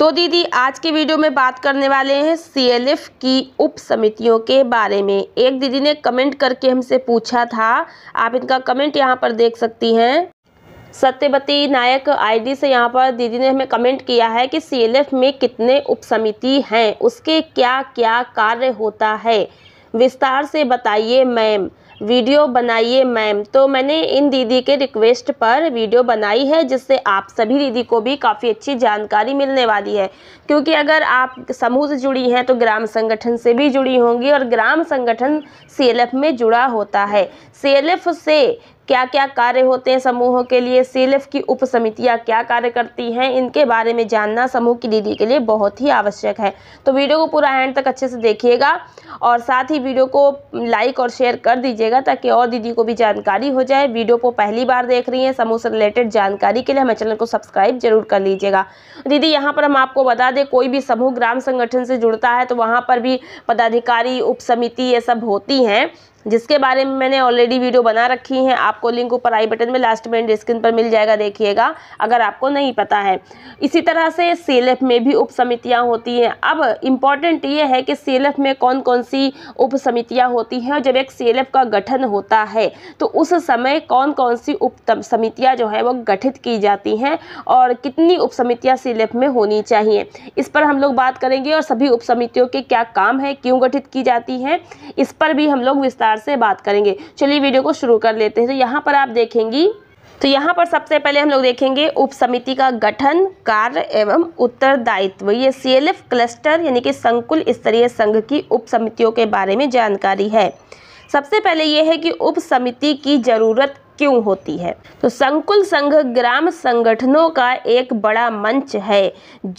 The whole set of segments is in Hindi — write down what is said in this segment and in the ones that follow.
तो दीदी आज के वीडियो में बात करने वाले हैं सीएलएफ की उप समितियों के बारे में एक दीदी ने कमेंट करके हमसे पूछा था आप इनका कमेंट यहाँ पर देख सकती हैं सत्यवती नायक आईडी से यहाँ पर दीदी ने हमें कमेंट किया है कि सीएलएफ में कितने उप समिति हैं उसके क्या क्या कार्य होता है विस्तार से बताइए मैम वीडियो बनाइए मैम तो मैंने इन दीदी के रिक्वेस्ट पर वीडियो बनाई है जिससे आप सभी दीदी को भी काफ़ी अच्छी जानकारी मिलने वाली है क्योंकि अगर आप समूह से जुड़ी हैं तो ग्राम संगठन से भी जुड़ी होंगी और ग्राम संगठन सी में जुड़ा होता है सी से क्या क्या कार्य होते हैं समूहों के लिए सीलेफ की उप समितियाँ क्या कार्य करती हैं इनके बारे में जानना समूह की दीदी के लिए बहुत ही आवश्यक है तो वीडियो को पूरा एंड तक अच्छे से देखिएगा और साथ ही वीडियो को लाइक और शेयर कर दीजिएगा ताकि और दीदी को भी जानकारी हो जाए वीडियो को पहली बार देख रही हैं समूह से रिलेटेड जानकारी के लिए हमारे चैनल को सब्सक्राइब जरूर कर लीजिएगा दीदी यहाँ पर हम आपको बता दें कोई भी समूह ग्राम संगठन से जुड़ता है तो वहाँ पर भी पदाधिकारी उप समिति ये सब होती हैं जिसके बारे में मैंने ऑलरेडी वीडियो बना रखी है आपको लिंक ऊपर आई बटन में लास्ट में स्क्रीन पर मिल जाएगा देखिएगा अगर आपको नहीं पता है इसी तरह से सेलेफ में भी उप समितियाँ होती हैं अब इम्पॉर्टेंट ये है कि सेलेफ में कौन कौन सी उप समितियाँ होती हैं और जब एक सेलेफ का गठन होता है तो उस समय कौन कौन सी उप समितियाँ जो है वो गठित की जाती हैं और कितनी उप समितियाँ सेलेफ में होनी चाहिए इस पर हम लोग बात करेंगे और सभी उप समितियों के क्या काम है क्यों गठित की जाती हैं इस पर भी हम लोग विस्तार विस्तार से बात करेंगे चलिए वीडियो को शुरू कर लेते हैं तो यहाँ पर आप देखेंगी तो यहाँ पर सबसे पहले हम लोग देखेंगे उप समिति का गठन कार्य एवं उत्तरदायित्व ये सीएलएफ क्लस्टर यानी कि संकुल स्तरीय संघ की उप समितियों के बारे में जानकारी है सबसे पहले ये है कि उप समिति की जरूरत क्यों होती है तो संकुल संघ ग्राम संगठनों का एक बड़ा मंच है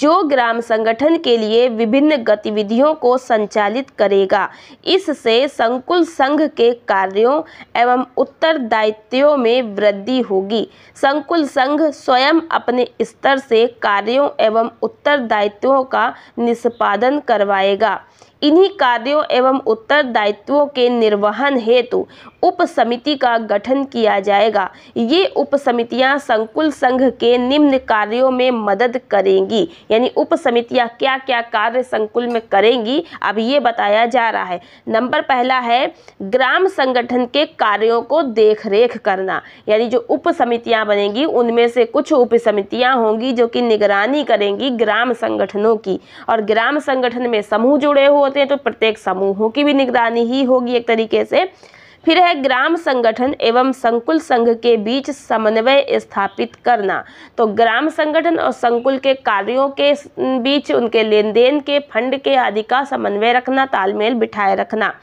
जो ग्राम संगठन के लिए विभिन्न गतिविधियों को संचालित करेगा इससे संकुल संघ के कार्यों एवं उत्तरदायित्वों में वृद्धि होगी संकुल संघ स्वयं अपने स्तर से कार्यों एवं उत्तरदायित्वों का निष्पादन करवाएगा इन्हीं कार्यों एवं उत्तरदायित्वों के निर्वहन हेतु उप समिति का गठन किया जाएगा ये उप समितियाँ संकुल संघ के निम्न कार्यों में मदद करेंगी यानी उप समितियाँ क्या क्या कार्य संकुल में करेंगी अब ये बताया जा रहा है नंबर पहला है ग्राम संगठन के कार्यों को देख रेख करना यानी जो उप समितियाँ बनेंगी उनमें से कुछ उप समितियाँ होंगी जो कि निगरानी करेंगी ग्राम संगठनों की और ग्राम संगठन में समूह जुड़े हुए होते हैं तो प्रत्येक समूहों की भी निगरानी ही होगी एक तरीके से फिर है ग्राम संगठन एवं संकुल संघ के बीच समन्वय स्थापित करना तो ग्राम संगठन और संकुल के कार्यों के बीच उनके लेन देन के फंड के आदि का समन्वय रखना तालमेल बिठाए रखना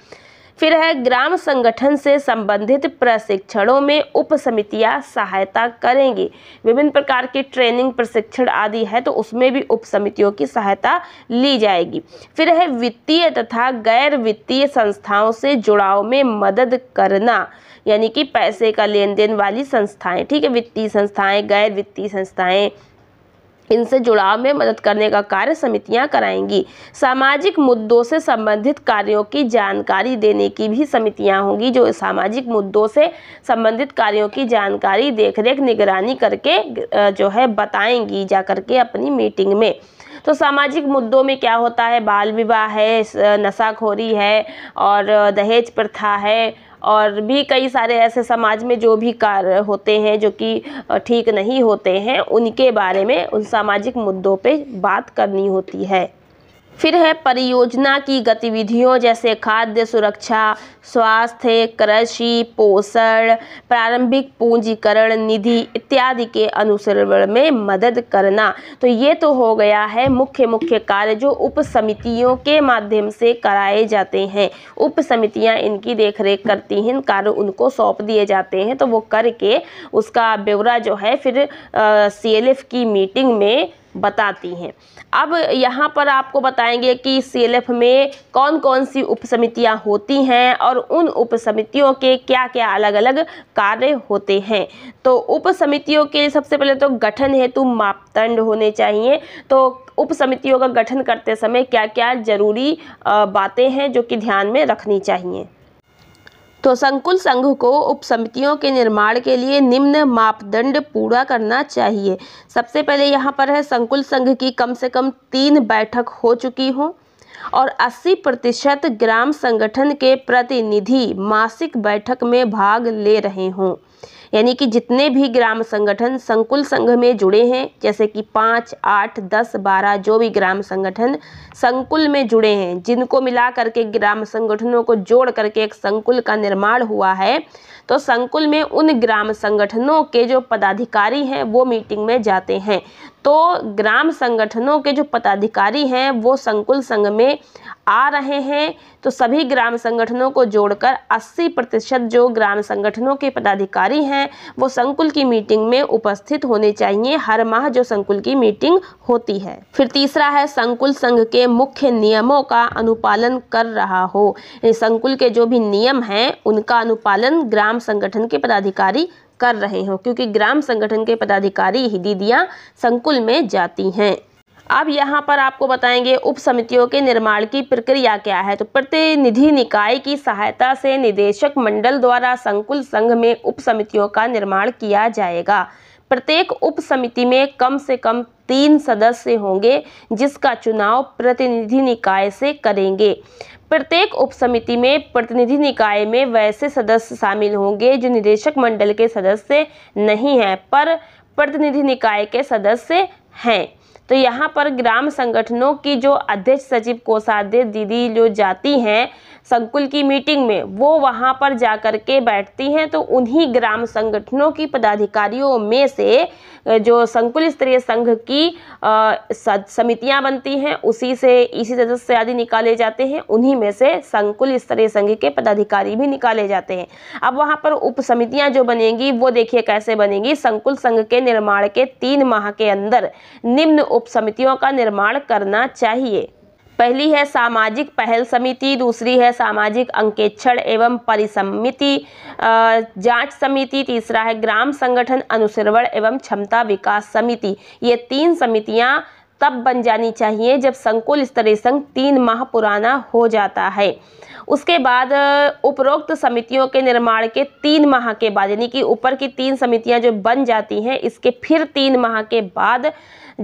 फिर है ग्राम संगठन से संबंधित प्रशिक्षणों में उप समितियाँ सहायता करेंगी विभिन्न प्रकार के ट्रेनिंग प्रशिक्षण आदि है तो उसमें भी उप समितियों की सहायता ली जाएगी फिर है वित्तीय तथा गैर वित्तीय संस्थाओं से जुड़ाव में मदद करना यानी कि पैसे का लेन देन वाली संस्थाएं ठीक है वित्तीय संस्थाएं गैर वित्तीय संस्थाएं इनसे जुड़ाव में मदद करने का कार्य समितियां कराएंगी सामाजिक मुद्दों से संबंधित कार्यों की जानकारी देने की भी समितियां होंगी जो सामाजिक मुद्दों से संबंधित कार्यों की जानकारी देखरेख निगरानी करके जो है बताएंगी जा करके अपनी मीटिंग में तो सामाजिक मुद्दों में क्या होता है बाल विवाह है नशाखोरी है और दहेज प्रथा है और भी कई सारे ऐसे समाज में जो भी कार्य होते हैं जो कि ठीक नहीं होते हैं उनके बारे में उन सामाजिक मुद्दों पे बात करनी होती है फिर है परियोजना की गतिविधियों जैसे खाद्य सुरक्षा स्वास्थ्य कृषि पोषण प्रारंभिक पूंजीकरण निधि इत्यादि के अनुसरण में मदद करना तो ये तो हो गया है मुख्य मुख्य कार्य जो उप समितियों के माध्यम से कराए जाते हैं उप समितियाँ इनकी देखरेख करती हैं कार्य उनको सौंप दिए जाते हैं तो वो करके उसका ब्यौरा जो है फिर सी की मीटिंग में बताती हैं अब यहाँ पर आपको बताएंगे कि सी में कौन कौन सी उपसमितियाँ होती हैं और उन उपसमितियों के क्या क्या अलग अलग कार्य होते हैं तो उपसमितियों के सबसे पहले तो गठन हेतु मापदंड होने चाहिए तो उप समितियों का गठन करते समय क्या क्या जरूरी बातें हैं जो कि ध्यान में रखनी चाहिए तो संकुल संघ को उप समितियों के निर्माण के लिए निम्न मापदंड पूरा करना चाहिए सबसे पहले यहाँ पर है संकुल संघ की कम से कम तीन बैठक हो चुकी हो और 80 प्रतिशत ग्राम संगठन के प्रतिनिधि मासिक बैठक में भाग ले रहे हों यानी कि जितने भी ग्राम संगठन संकुल संघ में जुड़े हैं जैसे कि पाँच आठ दस बारह जो भी ग्राम संगठन संकुल में जुड़े हैं जिनको मिला करके ग्राम संगठनों को जोड़ करके एक संकुल का निर्माण हुआ है तो संकुल में उन ग्राम संगठनों के जो पदाधिकारी हैं वो मीटिंग में जाते हैं तो ग्राम संगठनों के जो पदाधिकारी हैं वो संकुल संघ में आ रहे हैं तो सभी ग्राम संगठनों को जोड़कर 80 प्रतिशत जो ग्राम संगठनों के पदाधिकारी हैं वो संकुल की मीटिंग में उपस्थित होने चाहिए हर माह जो संकुल की मीटिंग होती है फिर तीसरा है संकुल संघ के मुख्य नियमों का अनुपालन कर रहा हो संकुल के जो भी नियम हैं उनका अनुपालन ग्राम संगठन के पदाधिकारी कर रहे हो क्योंकि ग्राम संगठन के पदाधिकारी ही दीदियाँ संकुल में जाती हैं अब यहाँ पर आपको बताएंगे उप समितियों के निर्माण की प्रक्रिया क्या है तो प्रतिनिधि निकाय की सहायता से निदेशक मंडल द्वारा संकुल संघ में उप समितियों का निर्माण किया जाएगा प्रत्येक उप समिति में कम से कम तीन सदस्य होंगे जिसका चुनाव प्रतिनिधि निकाय से करेंगे प्रत्येक उप समिति में प्रतिनिधि निकाय में वैसे सदस्य शामिल होंगे जो निदेशक मंडल के सदस्य नहीं हैं पर प्रतिनिधि निकाय के सदस्य हैं तो यहाँ पर ग्राम संगठनों की जो अध्यक्ष सचिव कोषाध्य दीदी जो जाती हैं संकुल की मीटिंग में वो वहाँ पर जा कर के बैठती हैं तो उन्हीं ग्राम संगठनों की पदाधिकारियों में से जो संकुल स्तरीय संघ की समितियाँ बनती हैं उसी से इसी सदस्य आदि निकाले जाते हैं उन्हीं में से संकुल स्तरीय संघ के पदाधिकारी भी निकाले जाते हैं अब वहाँ पर उप समितियाँ जो बनेंगी वो देखिए कैसे बनेंगी संकुल संघ के निर्माण के तीन माह के अंदर निम्न उप समितियों का निर्माण करना चाहिए पहली है सामाजिक पहल समिति दूसरी है सामाजिक अंकेक्षण एवं परिसमिति जांच समिति तीसरा है ग्राम संगठन अनुश्रवण एवं क्षमता विकास समिति ये तीन समितियां तब बन जानी चाहिए जब संकुल स्तरीय संघ तीन माह पुराना हो जाता है उसके बाद उपरोक्त समितियों के निर्माण के तीन माह के बाद यानी कि ऊपर की तीन समितियां जो बन जाती हैं इसके फिर तीन माह के बाद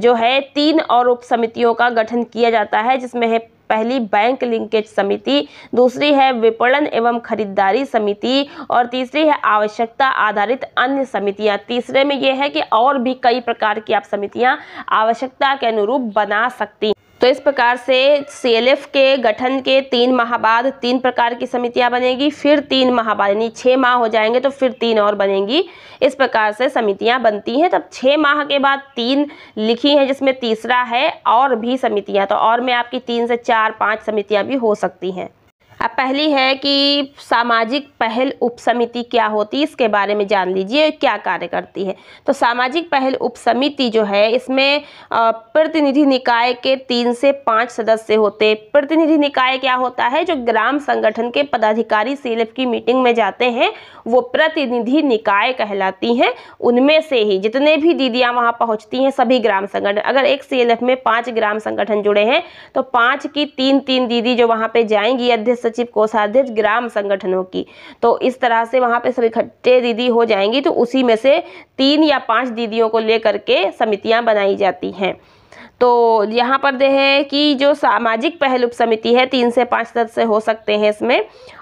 जो है तीन और उप समितियों का गठन किया जाता है जिसमें है पहली बैंक लिंकेज समिति दूसरी है विपणन एवं खरीदारी समिति और तीसरी है आवश्यकता आधारित अन्य समितियां तीसरे में यह है कि और भी कई प्रकार की आप समितियाँ आवश्यकता के अनुरूप बना सकती तो इस प्रकार से सी के गठन के तीन माह बाद तीन प्रकार की समितियां बनेगी फिर तीन माह बाद यानी छः माह हो जाएंगे तो फिर तीन और बनेंगी इस प्रकार से समितियां बनती हैं तब छः माह के बाद तीन लिखी हैं जिसमें तीसरा है और भी समितियां तो और में आपकी तीन से चार पाँच समितियां भी हो सकती हैं अब पहली है कि सामाजिक पहल उपसमिति क्या होती है इसके बारे में जान लीजिए क्या कार्य करती है तो सामाजिक पहल उपसमिति जो है इसमें प्रतिनिधि निकाय के तीन से पाँच सदस्य होते प्रतिनिधि निकाय क्या होता है जो ग्राम संगठन के पदाधिकारी सीलेफ की मीटिंग में जाते हैं वो प्रतिनिधि निकाय कहलाती हैं उनमें से ही जितने भी दीदियाँ वहाँ पहुँचती हैं सभी ग्राम संगठन अगर एक सी में पाँच ग्राम संगठन जुड़े हैं तो पाँच की तीन तीन दीदी जो वहाँ पर जाएंगी अध्यक्ष सचिव कोषाध्यक्ष ग्राम संगठनों की तो इस तरह से वहाँ पे सब इकट्ठे दीदी हो जाएंगी तो उसी में से तीन या पांच दीदियों को लेकर के समितियाँ बनाई जाती हैं तो यहाँ पर दे है कि जो सामाजिक पहल उप समिति है तीन से पाँच सदस्य हो सकते हैं इसमें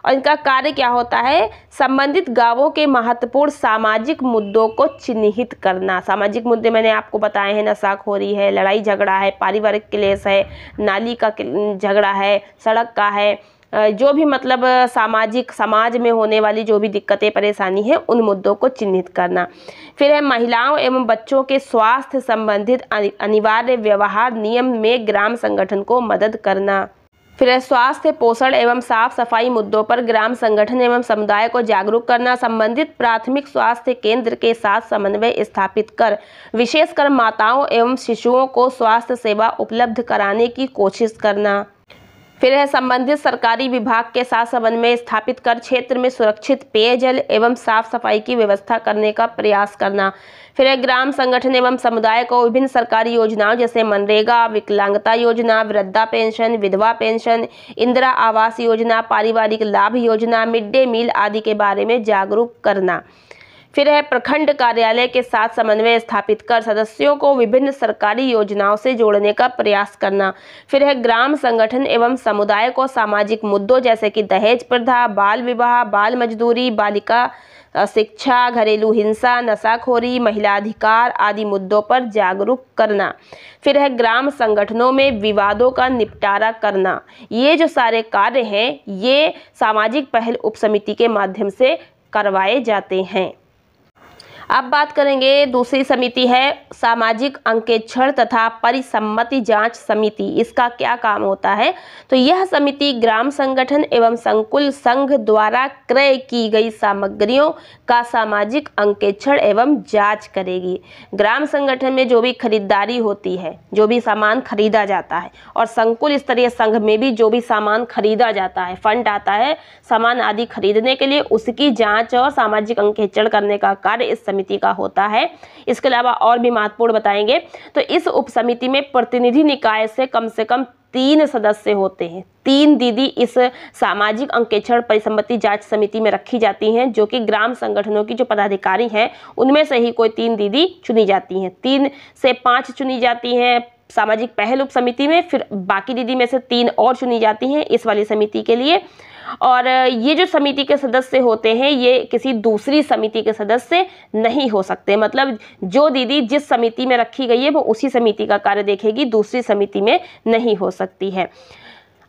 और इनका कार्य क्या होता है संबंधित गांवों के महत्वपूर्ण सामाजिक मुद्दों को चिन्हित करना सामाजिक मुद्दे मैंने आपको बताए हैं नशाखोरी है लड़ाई झगड़ा है पारिवारिक क्लेश है नाली का झगड़ा है सड़क का है जो भी मतलब सामाजिक समाज में होने वाली जो भी दिक्कतें परेशानी है उन मुद्दों को चिन्हित करना फिर है महिलाओं एवं बच्चों के स्वास्थ्य संबंधित अनिवार्य व्यवहार नियम में ग्राम संगठन को मदद करना फिर स्वास्थ्य पोषण एवं साफ सफाई मुद्दों पर ग्राम संगठन एवं समुदाय को जागरूक करना संबंधित प्राथमिक स्वास्थ्य केंद्र के साथ समन्वय स्थापित कर विशेषकर माताओं एवं शिशुओं को स्वास्थ्य सेवा उपलब्ध कराने की कोशिश करना फिर है संबंधित सरकारी विभाग के साथ संबंध में स्थापित कर क्षेत्र में सुरक्षित पेयजल एवं साफ सफाई की व्यवस्था करने का प्रयास करना फिर है ग्राम संगठन एवं समुदाय को विभिन्न सरकारी योजनाओं जैसे मनरेगा विकलांगता योजना वृद्धा पेंशन विधवा पेंशन इंदिरा आवास योजना पारिवारिक लाभ योजना मिड डे मील आदि के बारे में जागरूक करना फिर है प्रखंड कार्यालय के साथ समन्वय स्थापित कर सदस्यों को विभिन्न सरकारी योजनाओं से जोड़ने का प्रयास करना फिर है ग्राम संगठन एवं समुदाय को सामाजिक मुद्दों जैसे कि दहेज प्रथा बाल विवाह बाल मजदूरी बालिका शिक्षा घरेलू हिंसा नशाखोरी महिला अधिकार आदि मुद्दों पर जागरूक करना फिर है ग्राम संगठनों में विवादों का निपटारा करना ये जो सारे कार्य हैं ये सामाजिक पहल उपसमिति के माध्यम से करवाए जाते हैं अब बात करेंगे दूसरी समिति है सामाजिक अंकेक्षण तथा परिसम्मति जांच समिति इसका क्या काम होता है तो यह समिति ग्राम संगठन एवं संकुल संघ द्वारा क्रय की गई सामग्रियों का सामाजिक अंकेक्षण एवं जांच करेगी ग्राम संगठन में जो भी खरीदारी होती है जो भी सामान खरीदा जाता है और संकुल स्तरीय संघ में भी जो भी सामान खरीदा जाता है फंड आता है सामान आदि खरीदने के लिए उसकी जाँच और सामाजिक अंकेक्षण करने का कार्य इस समिति समिति का होता है इसके अलावा और भी महत्वपूर्ण बताएंगे तो इस उपसमिति में प्रतिनिधि निकाय से कम से कम तीन सदस्य होते हैं तीन दीदी इस सामाजिक अंकेक्षण परिसंपत्ति जांच समिति में रखी जाती हैं जो कि ग्राम संगठनों की जो पदाधिकारी हैं उनमें से ही कोई तीन दीदी चुनी जाती हैं तीन से पांच चुनी जाती हैं सामाजिक पहल उप समिति में फिर बाकी दीदी में से तीन और चुनी जाती हैं इस वाली समिति के लिए और ये जो समिति के सदस्य होते हैं ये किसी दूसरी समिति के सदस्य नहीं हो सकते मतलब जो दीदी जिस समिति में रखी गई है वो उसी समिति का कार्य देखेगी दूसरी समिति में नहीं हो सकती है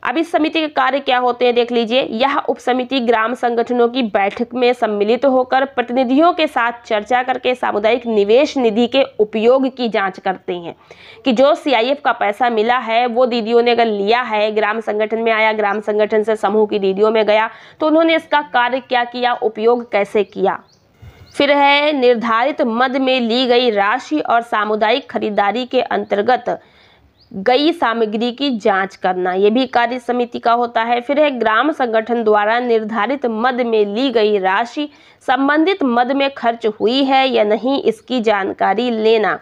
अब इस समिति के कार्य क्या होते हैं देख लीजिए यह उप समिति ग्राम संगठनों की बैठक में सम्मिलित होकर प्रतिनिधियों के साथ चर्चा करके सामुदायिक निवेश निधि के उपयोग की जांच करते हैं कि जो सीआईएफ का पैसा मिला है वो दीदियों ने अगर लिया है ग्राम संगठन में आया ग्राम संगठन से समूह की दीदियों में गया तो उन्होंने इसका कार्य क्या किया उपयोग कैसे किया फिर है निर्धारित मद में ली गई राशि और सामुदायिक खरीदारी के अंतर्गत गई सामग्री की जांच करना यह भी कार्य समिति का होता है फिर है ग्राम संगठन द्वारा निर्धारित मद में ली गई राशि संबंधित मद में खर्च हुई है या नहीं इसकी जानकारी लेना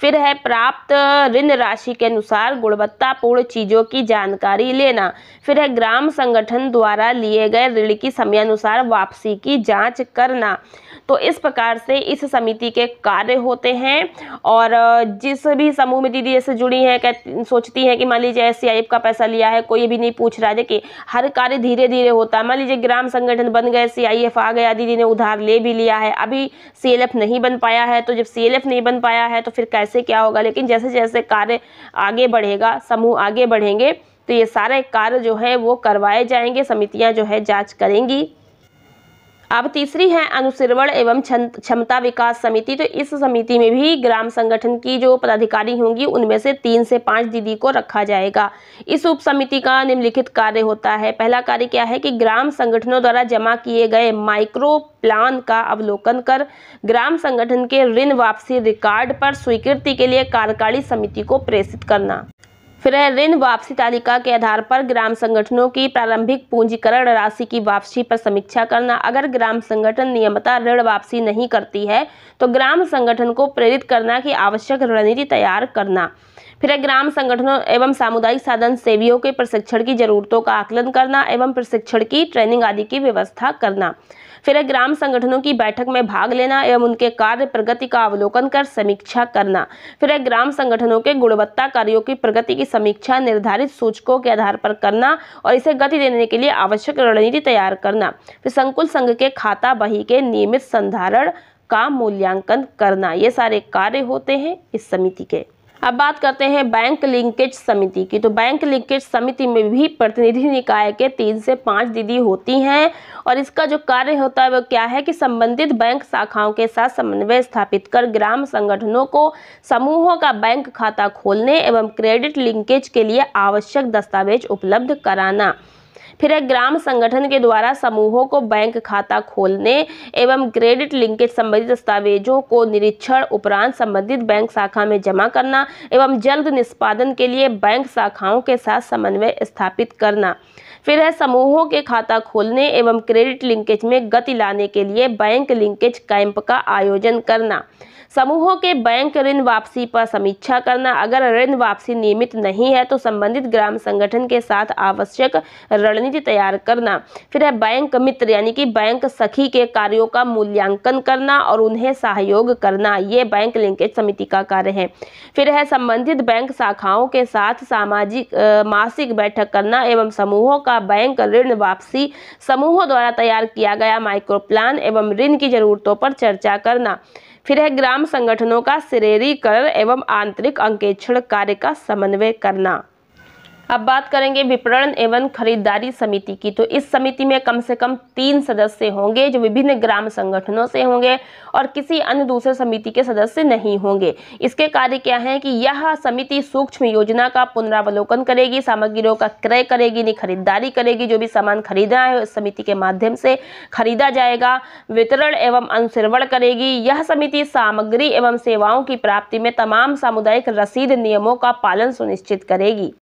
फिर है प्राप्त ऋण राशि के अनुसार गुणवत्तापूर्ण चीज़ों की जानकारी लेना फिर है ग्राम संगठन द्वारा लिए गए ऋण की समयानुसार वापसी की जांच करना तो इस प्रकार से इस समिति के कार्य होते हैं और जिस भी समूह में दीदी ऐसे जुड़ी हैं कह सोचती हैं कि मान लीजिए एस सी का पैसा लिया है कोई भी नहीं पूछ रहा देखिए हर कार्य धीरे धीरे होता है मान लीजिए ग्राम संगठन बन गए सी आ गया दीदी ने उधार ले भी लिया है अभी सी नहीं बन पाया है तो जब सी नहीं बन पाया है तो फिर कैसे कैसे क्या होगा लेकिन जैसे जैसे कार्य आगे बढ़ेगा समूह आगे बढ़ेंगे तो ये सारे कार्य जो है वो करवाए जाएंगे समितियां जो है जांच करेंगी अब तीसरी है अनुसरवण एवं क्षमता विकास समिति तो इस समिति में भी ग्राम संगठन की जो पदाधिकारी होंगी उनमें से तीन से पाँच दीदी को रखा जाएगा इस उप समिति का निम्नलिखित कार्य होता है पहला कार्य क्या है कि ग्राम संगठनों द्वारा जमा किए गए माइक्रो प्लान का अवलोकन कर ग्राम संगठन के ऋण वापसी रिकॉर्ड पर स्वीकृति के लिए कार्यकारी समिति को प्रेषित करना फिर ऋण वापसी तालिका के आधार पर ग्राम संगठनों की प्रारंभिक पूंजीकरण राशि की वापसी पर समीक्षा करना अगर ग्राम संगठन नियमता ऋण वापसी नहीं करती है तो ग्राम संगठन को प्रेरित करना की आवश्यक रणनीति तैयार करना फिर ग्राम संगठनों एवं सामुदायिक साधन सेवियों के प्रशिक्षण की जरूरतों का आकलन करना एवं प्रशिक्षण की ट्रेनिंग आदि की व्यवस्था करना फिर ग्राम संगठनों की बैठक में भाग लेना एवं उनके कार्य प्रगति का अवलोकन कर समीक्षा करना फिर ग्राम संगठनों के गुणवत्ता कार्यों की प्रगति की समीक्षा निर्धारित सूचकों के आधार पर करना और इसे गति देने के लिए आवश्यक रणनीति तैयार करना फिर संकुल संघ के खाता बही के नियमित संधारण का मूल्यांकन करना ये सारे कार्य होते हैं इस समिति के अब बात करते हैं बैंक लिंकेज समिति की तो बैंक लिंकेज समिति में भी प्रतिनिधि निकाय के तीन से पाँच दीदी होती हैं और इसका जो कार्य होता है वो क्या है कि संबंधित बैंक शाखाओं के साथ समन्वय स्थापित कर ग्राम संगठनों को समूहों का बैंक खाता खोलने एवं क्रेडिट लिंकेज के लिए आवश्यक दस्तावेज उपलब्ध कराना फिर एक ग्राम संगठन के द्वारा समूहों को बैंक खाता खोलने एवं क्रेडिट लिंकेज संबंधित दस्तावेजों को निरीक्षण उपरांत संबंधित बैंक शाखा में जमा करना एवं जल्द निष्पादन के लिए बैंक शाखाओं के साथ समन्वय स्थापित करना फिर है समूहों के खाता खोलने एवं क्रेडिट लिंकेज में गति लाने के लिए बैंक लिंकेज कैंप का आयोजन करना समूहों के बैंक ऋण वापसी पर समीक्षा करना अगर ऋण वापसी नियमित नहीं है तो संबंधित ग्राम संगठन के साथ आवश्यक रणनीति तैयार करना फिर है बैंक मित्र यानी कि बैंक सखी के कार्यों का मूल्यांकन करना और उन्हें सहयोग करना ये बैंक लिंकेज समिति का कार्य है फिर है संबंधित बैंक शाखाओं के साथ सामाजिक मासिक बैठक करना एवं समूहों का का बैंक ऋण वापसी समूहों द्वारा तैयार किया गया माइक्रो प्लान एवं ऋण की जरूरतों पर चर्चा करना फिर है ग्राम संगठनों का सिरेरीकरण एवं आंतरिक अंकेक्षण कार्य का समन्वय करना अब बात करेंगे विपणन एवं खरीदारी समिति की तो इस समिति में कम से कम तीन सदस्य होंगे जो विभिन्न ग्राम संगठनों से होंगे और किसी अन्य दूसरे समिति के सदस्य नहीं होंगे इसके कार्य क्या है कि यह समिति सूक्ष्म योजना का पुनरावलोकन करेगी सामग्रियों का क्रय करेगी नहीं खरीदारी करेगी जो भी सामान खरीदना है उस समिति के माध्यम से खरीदा जाएगा वितरण एवं अनुसरवण करेगी यह समिति सामग्री एवं सेवाओं की प्राप्ति में तमाम सामुदायिक रसीद नियमों का पालन सुनिश्चित करेगी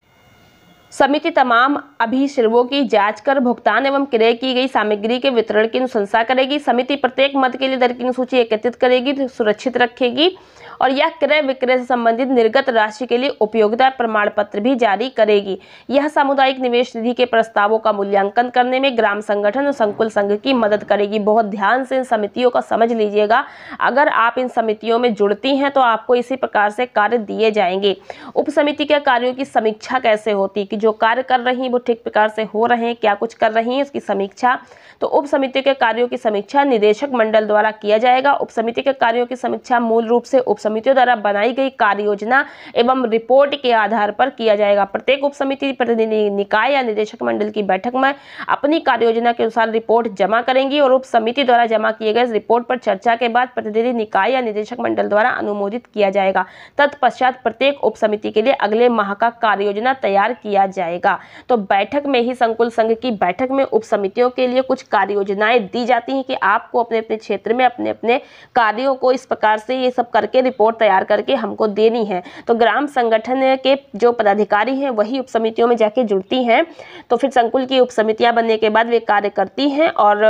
समिति तमाम अभिश्रवों की जांच कर भुगतान एवं क्रय की गई सामग्री के वितरण की अनुशंसा करेगी समिति प्रत्येक मत के लिए दर की अनुसूची एकत्रित करेगी सुरक्षित रखेगी और यह क्रय विक्रय से संबंधित निर्गत राशि के लिए उपयोगिता प्रमाण पत्र भी जारी करेगी यह सामुदायिक निवेश निधि के प्रस्तावों का मूल्यांकन करने में ग्राम संगठन और संकुल संघ की मदद करेगी बहुत ध्यान से इन समितियों का समझ लीजिएगा अगर आप इन समितियों में जुड़ती हैं तो आपको इसी प्रकार से कार्य दिए जाएंगे उप समिति के कार्यों की समीक्षा कैसे होती जो कार्य कर रही हैं वो ठीक प्रकार से हो रहे हैं क्या कुछ कर रही हैं उसकी समीक्षा तो उप समिति के कार्यों की समीक्षा निदेशक मंडल द्वारा किया जाएगा उप समिति के कार्यों की समीक्षा मूल रूप से उप समितियों द्वारा बनाई गई कार्य योजना एवं रिपोर्ट के आधार पर किया जाएगा प्रत्येक उप समिति प्रतिनिधि निकाय या निदेशक मंडल की बैठक में अपनी कार्य योजना के अनुसार रिपोर्ट जमा करेंगी और उप समिति द्वारा जमा किए गए रिपोर्ट पर चर्चा के बाद प्रतिनिधि निकाय या निदेशक मंडल द्वारा अनुमोदित किया जाएगा तत्पश्चात प्रत्येक उप समिति के लिए अगले माह का कार्य योजना तैयार किया जाएगा तो बैठक में ही संकुल संघ की बैठक में उप समितियों के लिए कुछ कार्य योजनाएं दी जाती हैं कि आपको अपने अपने क्षेत्र में अपने अपने कार्यों को इस प्रकार से ये सब करके रिपोर्ट तैयार करके हमको देनी है तो ग्राम संगठन के जो पदाधिकारी हैं वही उप समितियों में जाके जुड़ती हैं तो फिर संकुल की उप समितियाँ बनने के बाद वे कार्य करती हैं और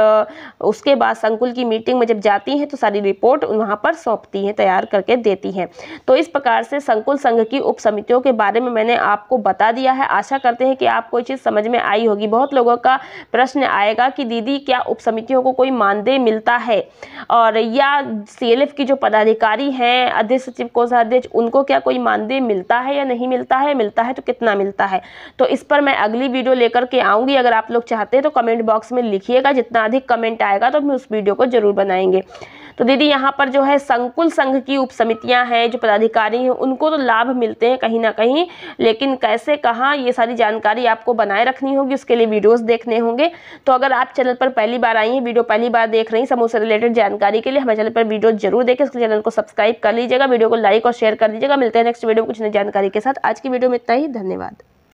उसके बाद संकुल की मीटिंग में जब जाती हैं तो सारी रिपोर्ट वहाँ पर सौंपती हैं तैयार करके देती हैं तो इस प्रकार से संकुल संघ की उप समितियों के बारे में मैंने आपको बता दिया है आज आशा करते हैं कि आपको ये चीज़ समझ में आई होगी बहुत लोगों का प्रश्न आएगा कि दीदी क्या उप समितियों को कोई मानदेय मिलता है और या सी की जो पदाधिकारी हैं अध्यक्ष सचिव कोषाध्यक्ष उनको क्या कोई मानदेय मिलता है या नहीं मिलता है मिलता है तो कितना मिलता है तो इस पर मैं अगली वीडियो लेकर के आऊँगी अगर आप लोग चाहते हैं तो कमेंट बॉक्स में लिखिएगा जितना अधिक कमेंट आएगा तो हम उस वीडियो को जरूर बनाएंगे तो दीदी यहाँ पर जो है संकुल संघ की उप समितियाँ हैं जो पदाधिकारी हैं उनको तो लाभ मिलते हैं कहीं ना कहीं लेकिन कैसे कहाँ ये सारी जानकारी आपको बनाए रखनी होगी उसके लिए वीडियोज़ देखने होंगे तो अगर आप चैनल पर पहली बार आई हैं वीडियो पहली बार देख रही हैं समूह से रिलेटेड जानकारी के लिए हमारे चैनल पर वीडियो जरूर देखें उसके चैनल को सब्सक्राइब कर लीजिएगा वीडियो को लाइक और शेयर कर दीजिएगा मिलते हैं नेक्स्ट वीडियो में कुछ नई जानकारी के साथ आज की वीडियो में इतना ही धन्यवाद